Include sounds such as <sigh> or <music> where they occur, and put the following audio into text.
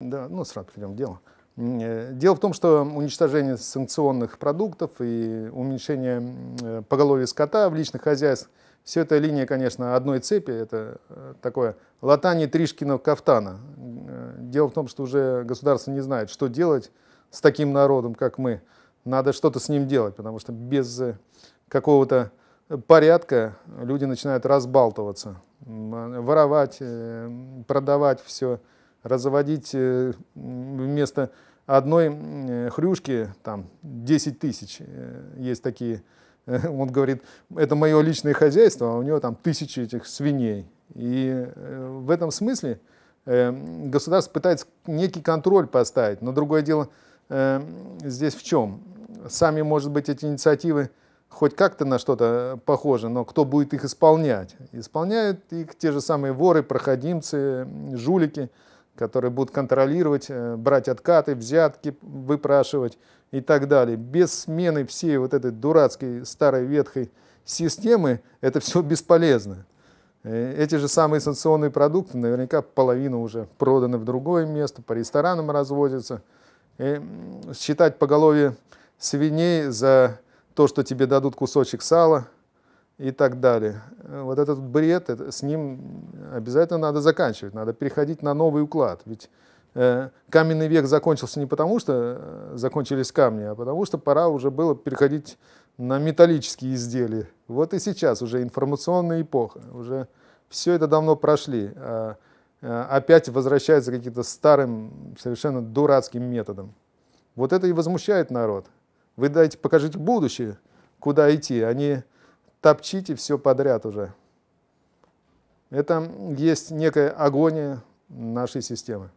Да, ну сразу перейдем к делу. Дело в том, что уничтожение санкционных продуктов и уменьшение э, поголовья скота в личных хозяйствах, все это линия, конечно, одной цепи, это э, такое латание Тришкина кафтана. Э, дело в том, что уже государство не знает, что делать с таким народом, как мы. Надо что-то с ним делать, потому что без какого-то порядка люди начинают разбалтываться, воровать, продавать все, разводить э, вместо одной э, хрюшки там 10 тысяч. Э, есть такие, <laughs> он говорит, это мое личное хозяйство, а у него там тысячи этих свиней. И в этом смысле государство пытается некий контроль поставить. Но другое дело здесь в чем? Сами, может быть, эти инициативы хоть как-то на что-то похожи, но кто будет их исполнять? Исполняют их те же самые воры, проходимцы, жулики – которые будут контролировать, э, брать откаты, взятки, выпрашивать и так далее. Без смены всей вот этой дурацкой старой ветхой системы это все бесполезно. Э, эти же самые санкционные продукты наверняка половина уже проданы в другое место, по ресторанам разводятся. И э, считать поголовье свиней за то, что тебе дадут кусочек сала – и так далее. Э, вот этот бред, это, с ним обязательно надо заканчивать, надо переходить на новый уклад. Ведь э, каменный век закончился не потому, что э, закончились камни, а потому что пора уже было переходить на металлические изделия. Вот и сейчас уже информационная эпоха, уже все это давно прошли. А, э, опять возвращаются каким-то старым, совершенно дурацким методом. Вот это и возмущает народ. Вы дайте, покажите будущее, куда идти, а не топчите все подряд уже. Это есть некая агония нашей системы.